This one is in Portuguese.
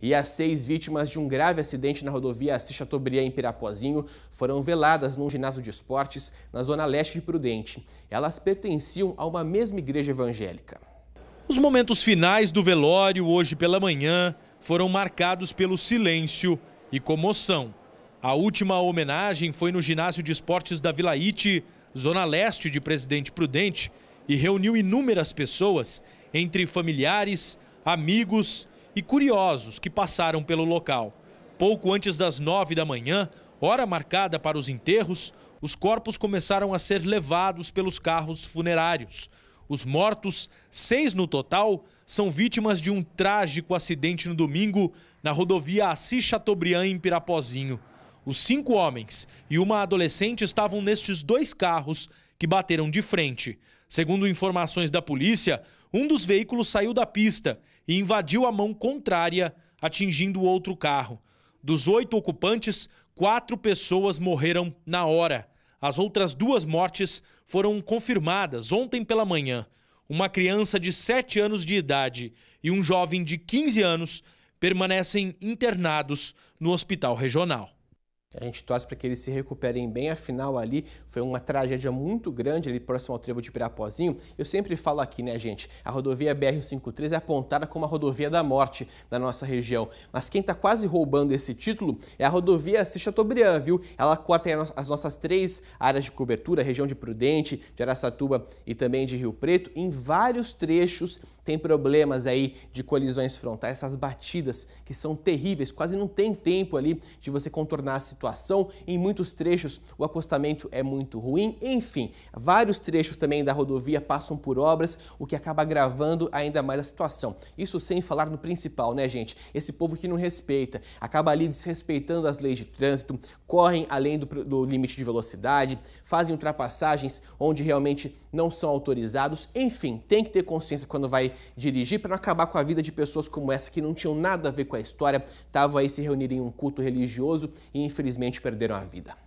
e as seis vítimas de um grave acidente na rodovia Assis Chateaubriand em Pirapozinho foram veladas num ginásio de esportes na zona leste de Prudente. Elas pertenciam a uma mesma igreja evangélica. Os momentos finais do velório hoje pela manhã foram marcados pelo silêncio e comoção. A última homenagem foi no ginásio de esportes da Vila Iti, zona leste de Presidente Prudente, e reuniu inúmeras pessoas, entre familiares, amigos e curiosos que passaram pelo local. Pouco antes das nove da manhã, hora marcada para os enterros, os corpos começaram a ser levados pelos carros funerários. Os mortos, seis no total, são vítimas de um trágico acidente no domingo na rodovia Assis Chateaubriand, em Pirapozinho. Os cinco homens e uma adolescente estavam nestes dois carros que bateram de frente. Segundo informações da polícia, um dos veículos saiu da pista e invadiu a mão contrária, atingindo outro carro. Dos oito ocupantes, quatro pessoas morreram na hora. As outras duas mortes foram confirmadas ontem pela manhã. Uma criança de 7 anos de idade e um jovem de 15 anos permanecem internados no hospital regional. A gente torce para que eles se recuperem bem, afinal ali foi uma tragédia muito grande ali próximo ao trevo de Pirapozinho. Eu sempre falo aqui, né, gente? A rodovia BR-153 é apontada como a rodovia da morte da nossa região. Mas quem está quase roubando esse título é a rodovia Chateaubriand, viu? Ela corta as nossas três áreas de cobertura, região de Prudente, de Aracatuba e também de Rio Preto, em vários trechos tem problemas aí de colisões frontais, essas batidas que são terríveis, quase não tem tempo ali de você contornar a situação. Em muitos trechos o acostamento é muito ruim, enfim, vários trechos também da rodovia passam por obras, o que acaba agravando ainda mais a situação. Isso sem falar no principal, né, gente? Esse povo que não respeita, acaba ali desrespeitando as leis de trânsito, correm além do, do limite de velocidade, fazem ultrapassagens onde realmente não são autorizados. Enfim, tem que ter consciência quando vai dirigir para não acabar com a vida de pessoas como essa que não tinham nada a ver com a história, estavam aí se reunirem em um culto religioso e infelizmente perderam a vida.